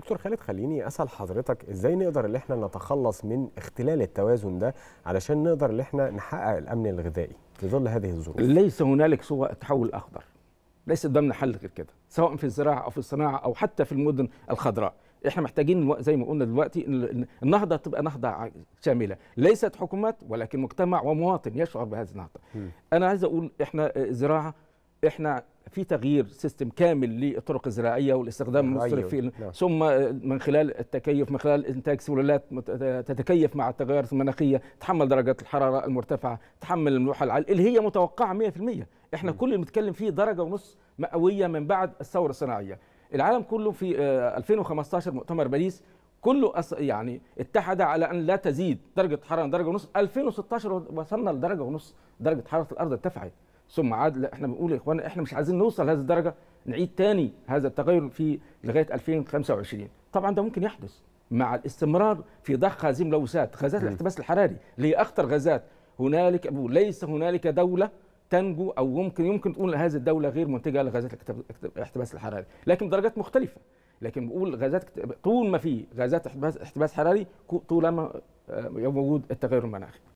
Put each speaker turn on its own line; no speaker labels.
دكتور خالد خليني اسال حضرتك ازاي نقدر ان احنا نتخلص من اختلال التوازن ده علشان نقدر ان احنا نحقق الامن الغذائي في ظل هذه الظروف ليس هنالك سوى التحول الاخضر ليس قدامنا حل غير كده سواء في الزراعه او في الصناعه او حتى في المدن الخضراء احنا محتاجين زي ما قلنا دلوقتي النهضه تبقى نهضه شامله ليست حكومات ولكن مجتمع ومواطن يشعر بهذه النهضه م. انا عايز اقول احنا آه، زراعه احنا في تغيير سيستم كامل للطرق الزراعيه والاستخدام المصرفي نعم. ثم آه، من خلال التكيف من خلال انتاج سلالات آه، تتكيف مع التغيرات المناخيه تتحمل درجات الحراره المرتفعه تتحمل الملوحه العاليه اللي هي متوقعه 100% احنا م. كل اللي بنتكلم فيه درجه ونص مئويه من بعد الثوره الصناعيه العالم كله في 2015 آه، مؤتمر باريس كله أص... يعني اتحد على ان لا تزيد درجه الحراره درجه ونص 2016 وصلنا لدرجه ونص درجه حراره الارض ارتفعت ثم عاد لا احنا بنقول يا اخوانا احنا مش عايزين نوصل لهذه الدرجه نعيد تاني هذا التغير في لغايه 2025 طبعا ده ممكن يحدث مع الاستمرار في ضخ هذه الملوثات غازات الاحتباس الحراري اللي هي اخطر غازات هنالك ليس هنالك دوله تنجو او ممكن يمكن تقول هذه الدوله غير منتجه لغازات الاحتباس الحراري لكن بدرجات مختلفه لكن بقول غازات طول ما في غازات احتباس حراري طول ما آه، موجود التغير المناخي